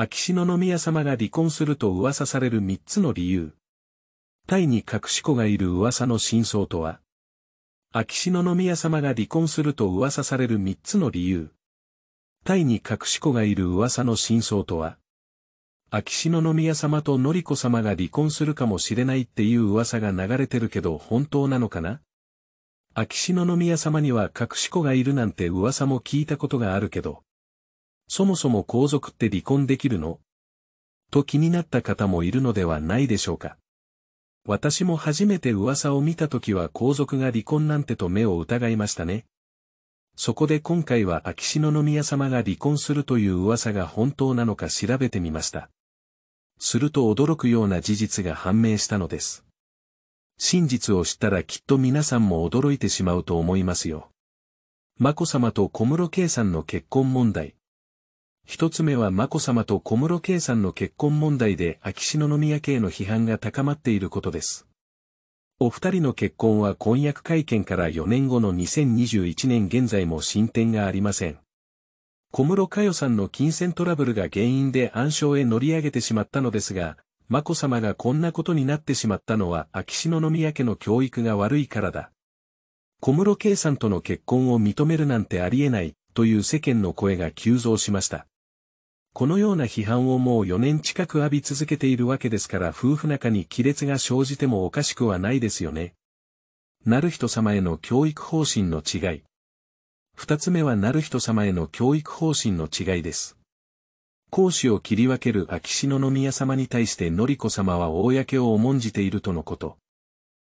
秋篠宮様が離婚すると噂される三つの理由。タイに隠し子がいる噂の真相とは秋篠宮様が離婚すると噂される三つの理由。タイに隠し子がいる噂の真相とは秋篠宮様とのりこ様が離婚するかもしれないっていう噂が流れてるけど本当なのかな秋篠宮様には隠し子がいるなんて噂も聞いたことがあるけど、そもそも皇族って離婚できるのと気になった方もいるのではないでしょうか。私も初めて噂を見た時は皇族が離婚なんてと目を疑いましたね。そこで今回は秋篠宮様が離婚するという噂が本当なのか調べてみました。すると驚くような事実が判明したのです。真実を知ったらきっと皆さんも驚いてしまうと思いますよ。眞子さまと小室圭さんの結婚問題。一つ目は眞子さまと小室圭さんの結婚問題で秋篠宮家への批判が高まっていることです。お二人の結婚は婚約会見から4年後の2021年現在も進展がありません。小室佳代さんの金銭トラブルが原因で暗礁へ乗り上げてしまったのですが、眞子さまがこんなことになってしまったのは秋篠宮家の教育が悪いからだ。小室圭さんとの結婚を認めるなんてありえない、という世間の声が急増しました。このような批判をもう4年近く浴び続けているわけですから夫婦仲に亀裂が生じてもおかしくはないですよね。なる人様への教育方針の違い。二つ目はなる人様への教育方針の違いです。講師を切り分ける秋篠宮様に対してのりこ様は公を重んじているとのこと。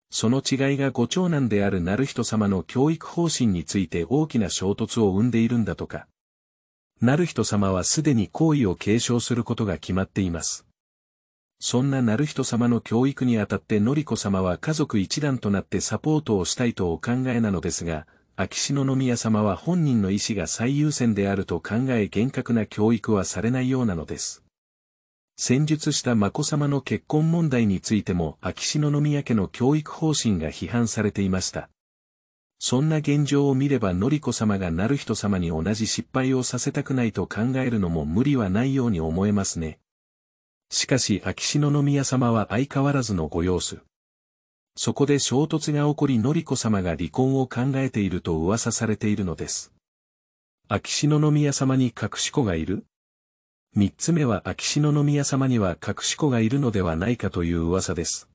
その違いがご長男であるなる人様の教育方針について大きな衝突を生んでいるんだとか。なる人様はすでに行為を継承することが決まっています。そんななる人様の教育にあたってのりこ様は家族一団となってサポートをしたいとお考えなのですが、秋篠宮様は本人の意思が最優先であると考え厳格な教育はされないようなのです。戦術した眞子さまの結婚問題についても秋篠宮家の教育方針が批判されていました。そんな現状を見ればのりこ様がなる人様に同じ失敗をさせたくないと考えるのも無理はないように思えますね。しかし秋篠宮様は相変わらずのご様子。そこで衝突が起こりのりこ様が離婚を考えていると噂されているのです。秋篠宮様に隠し子がいる三つ目は秋篠宮様には隠し子がいるのではないかという噂です。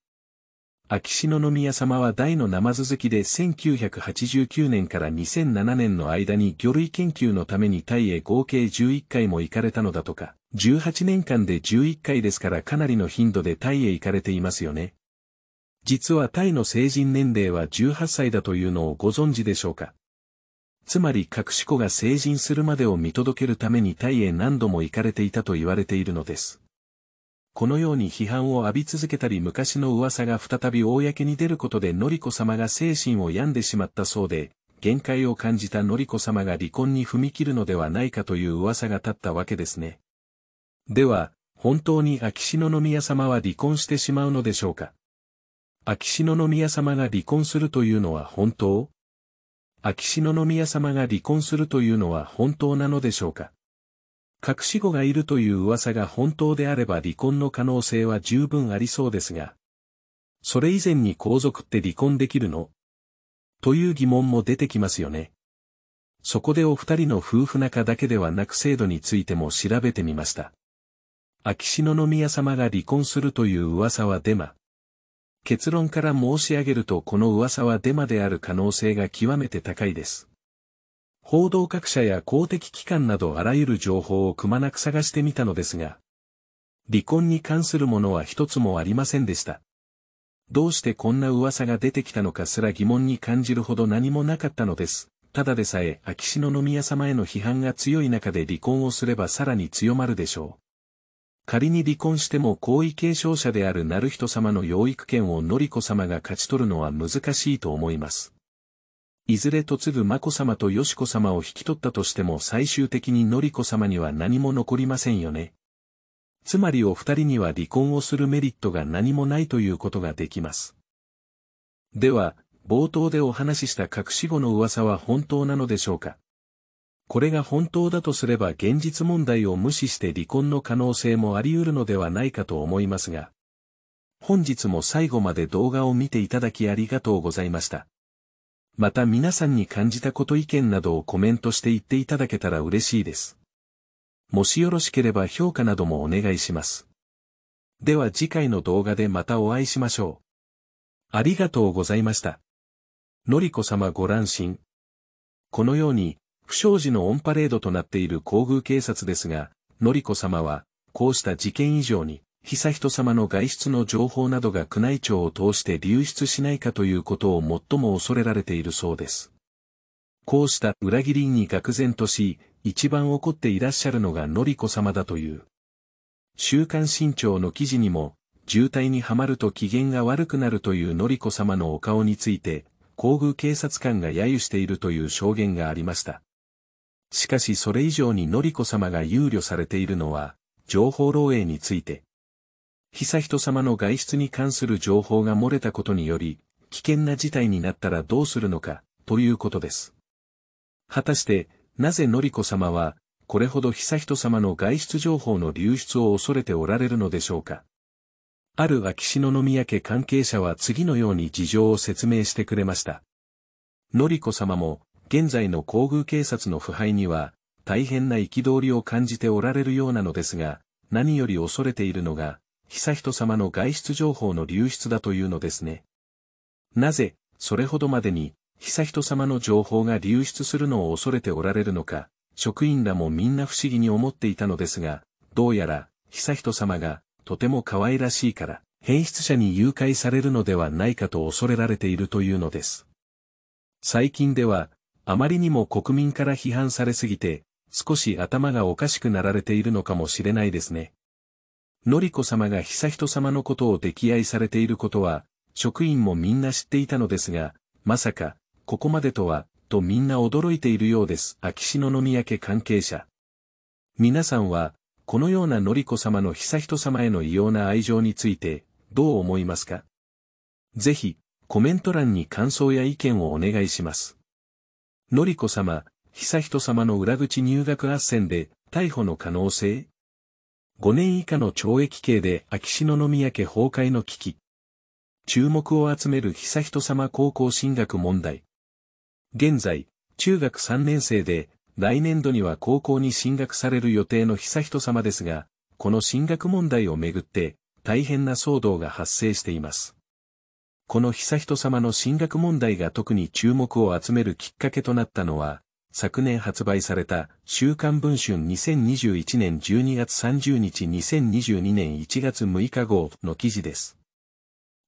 秋篠宮様は大の生続きで1989年から2007年の間に魚類研究のためにタイへ合計11回も行かれたのだとか、18年間で11回ですからかなりの頻度でタイへ行かれていますよね。実はタイの成人年齢は18歳だというのをご存知でしょうかつまり隠し子が成人するまでを見届けるためにタイへ何度も行かれていたと言われているのです。このように批判を浴び続けたり昔の噂が再び公に出ることでのりこ様が精神を病んでしまったそうで、限界を感じたのりこ様が離婚に踏み切るのではないかという噂が立ったわけですね。では、本当に秋篠宮様は離婚してしまうのでしょうか秋篠宮様が離婚するというのは本当秋篠宮様が離婚するというのは本当なのでしょうか隠し子がいるという噂が本当であれば離婚の可能性は十分ありそうですが、それ以前に皇族って離婚できるのという疑問も出てきますよね。そこでお二人の夫婦仲だけではなく制度についても調べてみました。秋篠宮様が離婚するという噂はデマ。結論から申し上げるとこの噂はデマである可能性が極めて高いです。報道各社や公的機関などあらゆる情報をくまなく探してみたのですが、離婚に関するものは一つもありませんでした。どうしてこんな噂が出てきたのかすら疑問に感じるほど何もなかったのです。ただでさえ秋篠宮様への批判が強い中で離婚をすればさらに強まるでしょう。仮に離婚しても皇位継承者である成人様の養育権を典子様が勝ち取るのは難しいと思います。いずれ嫁ぐ眞子さまとよし子さまを引き取ったとしても最終的にのり子さまには何も残りませんよね。つまりお二人には離婚をするメリットが何もないということができます。では、冒頭でお話しした隠し子の噂は本当なのでしょうかこれが本当だとすれば現実問題を無視して離婚の可能性もあり得るのではないかと思いますが。本日も最後まで動画を見ていただきありがとうございました。また皆さんに感じたこと意見などをコメントして言っていただけたら嬉しいです。もしよろしければ評価などもお願いします。では次回の動画でまたお会いしましょう。ありがとうございました。のりこ様ご乱心。このように、不祥事のオンパレードとなっている皇宮警察ですが、のりこ様は、こうした事件以上に、悠仁さまの外出の情報などが宮内庁を通して流出しないかということを最も恐れられているそうです。こうした裏切りに愕然とし、一番怒っていらっしゃるのがのりこ様だという。週刊新潮の記事にも、渋滞にはまると機嫌が悪くなるというのりこ様のお顔について、皇宮警察官が揶揄しているという証言がありました。しかしそれ以上にのりこ様が憂慮されているのは、情報漏洩について、悠仁さまの外出に関する情報が漏れたことにより、危険な事態になったらどうするのか、ということです。果たして、なぜのりこさまは、これほど悠仁さまの外出情報の流出を恐れておられるのでしょうか。ある秋篠宮家関係者は次のように事情を説明してくれました。のりこさまも、現在の皇宮警察の腐敗には、大変な憤りを感じておられるようなのですが、何より恐れているのが、悠仁様の外出情報の流出だというのですね。なぜ、それほどまでに、悠仁様の情報が流出するのを恐れておられるのか、職員らもみんな不思議に思っていたのですが、どうやら、悠仁様が、とても可愛らしいから、変質者に誘拐されるのではないかと恐れられているというのです。最近では、あまりにも国民から批判されすぎて、少し頭がおかしくなられているのかもしれないですね。典子様が悠仁様のことを溺愛されていることは、職員もみんな知っていたのですが、まさか、ここまでとは、とみんな驚いているようです。秋篠宮家関係者。皆さんは、このようなのりこ様の悠仁様への異様な愛情について、どう思いますかぜひ、コメント欄に感想や意見をお願いします。のりこ様、悠仁様の裏口入学斡旋で、逮捕の可能性5年以下の懲役刑で秋篠宮家崩壊の危機。注目を集める悠仁さま高校進学問題。現在、中学3年生で、来年度には高校に進学される予定の悠仁さまですが、この進学問題をめぐって、大変な騒動が発生しています。この悠仁さまの進学問題が特に注目を集めるきっかけとなったのは、昨年発売された、週刊文春2021年12月30日2022年1月6日号の記事です。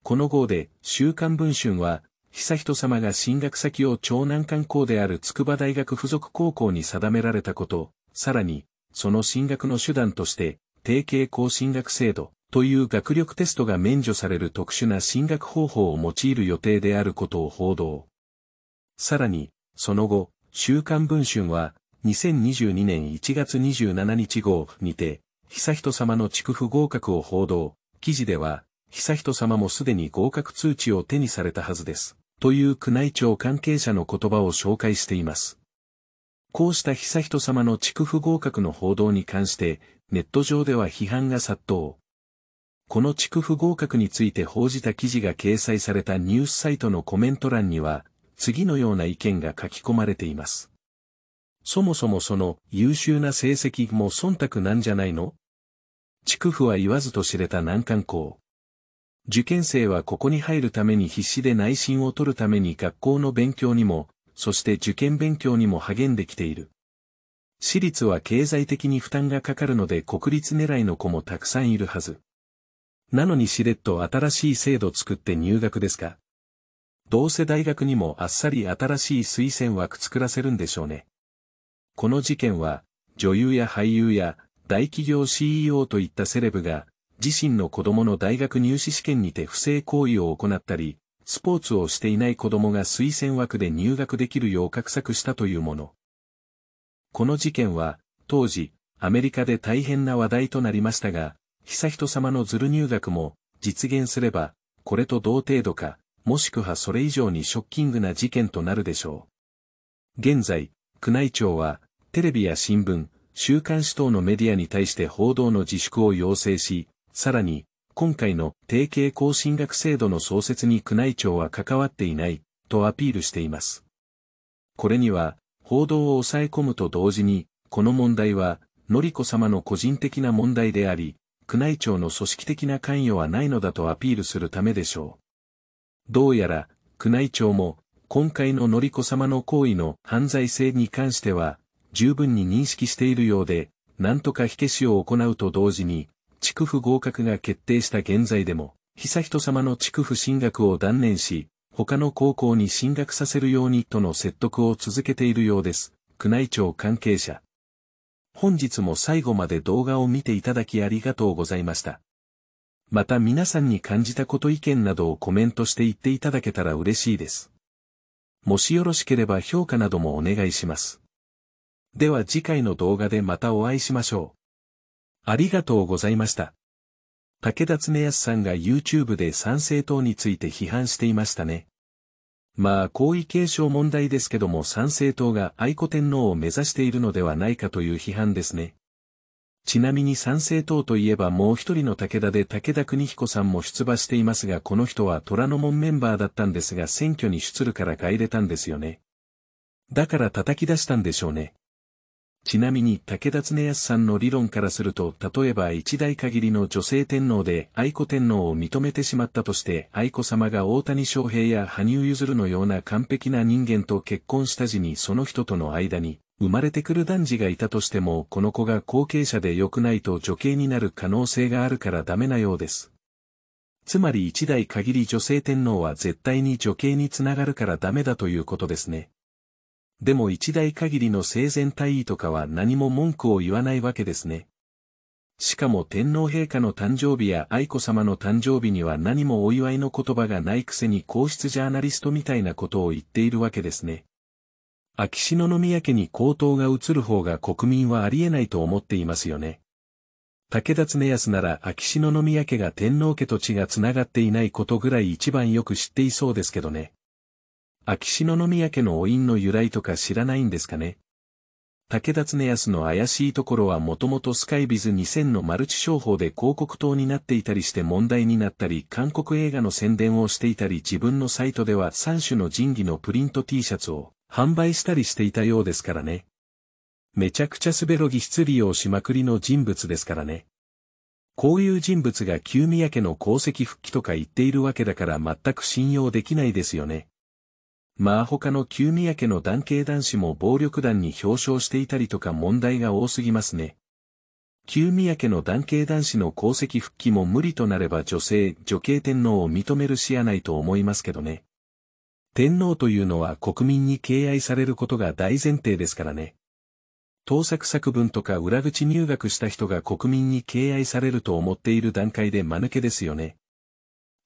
この号で、週刊文春は、悠仁さまが進学先を長男観光である筑波大学附属高校に定められたこと、さらに、その進学の手段として、定型校進学制度という学力テストが免除される特殊な進学方法を用いる予定であることを報道。さらに、その後、週刊文春は、2022年1月27日号にて、悠仁様の地区不合格を報道。記事では、悠仁様もすでに合格通知を手にされたはずです。という宮内庁関係者の言葉を紹介しています。こうした悠仁様の地区不合格の報道に関して、ネット上では批判が殺到。この地区不合格について報じた記事が掲載されたニュースサイトのコメント欄には、次のような意見が書き込まれています。そもそもその優秀な成績も忖度なんじゃないの畜府は言わずと知れた難関校。受験生はここに入るために必死で内心を取るために学校の勉強にも、そして受験勉強にも励んできている。私立は経済的に負担がかかるので国立狙いの子もたくさんいるはず。なのにしれっと新しい制度作って入学ですかどうせ大学にもあっさり新しい推薦枠作らせるんでしょうね。この事件は、女優や俳優や、大企業 CEO といったセレブが、自身の子供の大学入試試験にて不正行為を行ったり、スポーツをしていない子供が推薦枠で入学できるよう画策したというもの。この事件は、当時、アメリカで大変な話題となりましたが、悠仁様のズル入学も、実現すれば、これと同程度か、もしくはそれ以上にショッキングな事件となるでしょう。現在、宮内庁は、テレビや新聞、週刊誌等のメディアに対して報道の自粛を要請し、さらに、今回の定型更進学制度の創設に宮内庁は関わっていない、とアピールしています。これには、報道を抑え込むと同時に、この問題は、のりこ様の個人的な問題であり、宮内庁の組織的な関与はないのだとアピールするためでしょう。どうやら、宮内庁も、今回ののりこ様の行為の犯罪性に関しては、十分に認識しているようで、なんとか火消しを行うと同時に、区府合格が決定した現在でも、悠仁様の区府進学を断念し、他の高校に進学させるようにとの説得を続けているようです。宮内庁関係者。本日も最後まで動画を見ていただきありがとうございました。また皆さんに感じたこと意見などをコメントして言っていただけたら嬉しいです。もしよろしければ評価などもお願いします。では次回の動画でまたお会いしましょう。ありがとうございました。武田恒康さんが YouTube で参政党について批判していましたね。まあ、皇位継承問題ですけども参政党が愛子天皇を目指しているのではないかという批判ですね。ちなみに参政党といえばもう一人の武田で武田邦彦さんも出馬していますがこの人は虎ノ門メンバーだったんですが選挙に出るから帰れたんですよね。だから叩き出したんでしょうね。ちなみに武田恒康さんの理論からすると例えば一代限りの女性天皇で愛子天皇を認めてしまったとして愛子様が大谷翔平や羽生結弦のような完璧な人間と結婚した時にその人との間に生まれてくる男児がいたとしてもこの子が後継者で良くないと女系になる可能性があるからダメなようです。つまり一代限り女性天皇は絶対に女系につながるからダメだということですね。でも一代限りの生前退位とかは何も文句を言わないわけですね。しかも天皇陛下の誕生日や愛子様の誕生日には何もお祝いの言葉がないくせに皇室ジャーナリストみたいなことを言っているわけですね。秋篠宮家に高頭が移る方が国民はありえないと思っていますよね。武田恒康なら秋篠宮家が天皇家と血が繋がっていないことぐらい一番よく知っていそうですけどね。秋篠宮家のお院の由来とか知らないんですかね。武田恒康の怪しいところはもともとスカイビズ2000のマルチ商法で広告塔になっていたりして問題になったり韓国映画の宣伝をしていたり自分のサイトでは3種の神器のプリント T シャツを販売したりしていたようですからね。めちゃくちゃ滑ろぎ失利をしまくりの人物ですからね。こういう人物が旧宮家の功績復帰とか言っているわけだから全く信用できないですよね。まあ他の旧宮家の男系男子も暴力団に表彰していたりとか問題が多すぎますね。旧宮家の男系男子の功績復帰も無理となれば女性、女系天皇を認めるしやないと思いますけどね。天皇というのは国民に敬愛されることが大前提ですからね。盗作作文とか裏口入学した人が国民に敬愛されると思っている段階で間抜けですよね。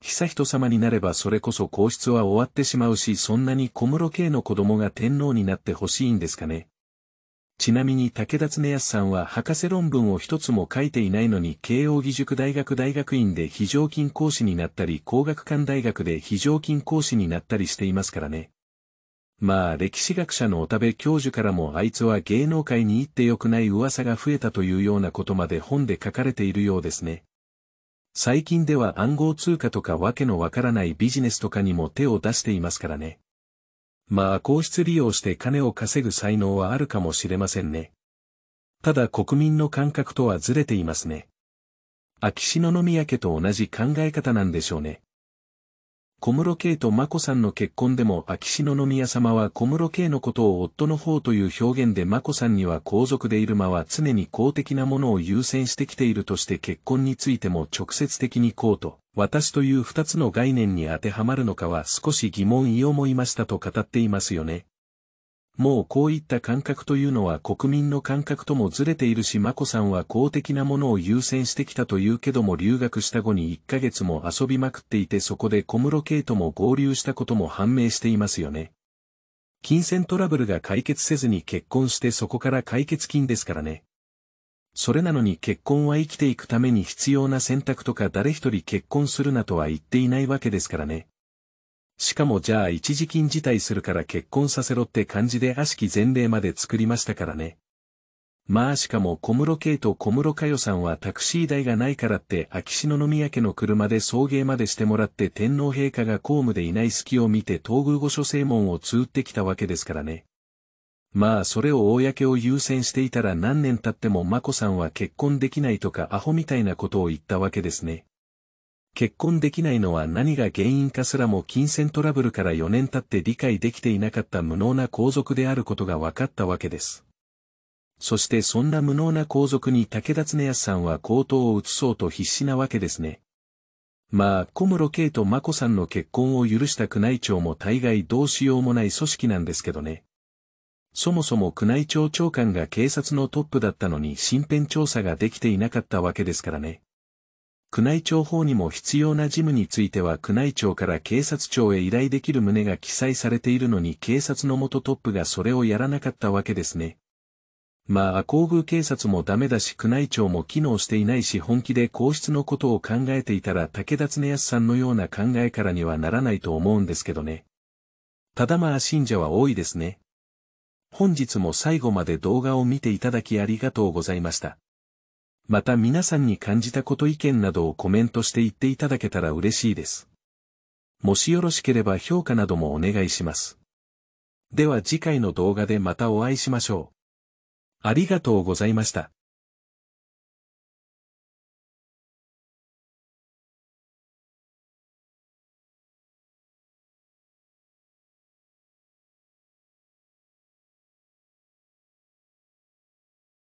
悠仁様になればそれこそ皇室は終わってしまうしそんなに小室家の子供が天皇になってほしいんですかね。ちなみに武田恒康さんは博士論文を一つも書いていないのに慶応義塾大学大学院で非常勤講師になったり工学館大学で非常勤講師になったりしていますからね。まあ歴史学者の小部教授からもあいつは芸能界に行って良くない噂が増えたというようなことまで本で書かれているようですね。最近では暗号通貨とかわけのわからないビジネスとかにも手を出していますからね。まあ皇室利用して金を稼ぐ才能はあるかもしれませんね。ただ国民の感覚とはずれていますね。秋篠宮家と同じ考え方なんでしょうね。小室圭と眞子さんの結婚でも秋篠宮様は小室圭のことを夫の方という表現で眞子さんには皇族でいる間は常に公的なものを優先してきているとして結婚についても直接的にこうと、私という二つの概念に当てはまるのかは少し疑問意思いましたと語っていますよね。もうこういった感覚というのは国民の感覚ともずれているし眞子さんは公的なものを優先してきたというけども留学した後に1ヶ月も遊びまくっていてそこで小室圭とも合流したことも判明していますよね。金銭トラブルが解決せずに結婚してそこから解決金ですからね。それなのに結婚は生きていくために必要な選択とか誰一人結婚するなとは言っていないわけですからね。しかもじゃあ一時金辞退するから結婚させろって感じで悪しき前例まで作りましたからね。まあしかも小室圭と小室佳代さんはタクシー代がないからって秋篠宮家の車で送迎までしてもらって天皇陛下が公務でいない隙を見て東宮御所正門を通ってきたわけですからね。まあそれを公を優先していたら何年経っても眞子さんは結婚できないとかアホみたいなことを言ったわけですね。結婚できないのは何が原因かすらも金銭トラブルから4年経って理解できていなかった無能な皇族であることが分かったわけです。そしてそんな無能な皇族に武田恒康さんは口頭を移そうと必死なわけですね。まあ、小室圭と真子さんの結婚を許した宮内庁も大概どうしようもない組織なんですけどね。そもそも宮内庁長官が警察のトップだったのに身辺調査ができていなかったわけですからね。宮内庁法にも必要な事務については宮内庁から警察庁へ依頼できる旨が記載されているのに警察の元トップがそれをやらなかったわけですね。まあ、皇宮警察もダメだし宮内庁も機能していないし本気で皇室のことを考えていたら武田恒康さんのような考えからにはならないと思うんですけどね。ただまあ信者は多いですね。本日も最後まで動画を見ていただきありがとうございました。また皆さんに感じたこと意見などをコメントして言っていただけたら嬉しいです。もしよろしければ評価などもお願いします。では次回の動画でまたお会いしましょう。ありがとうございました。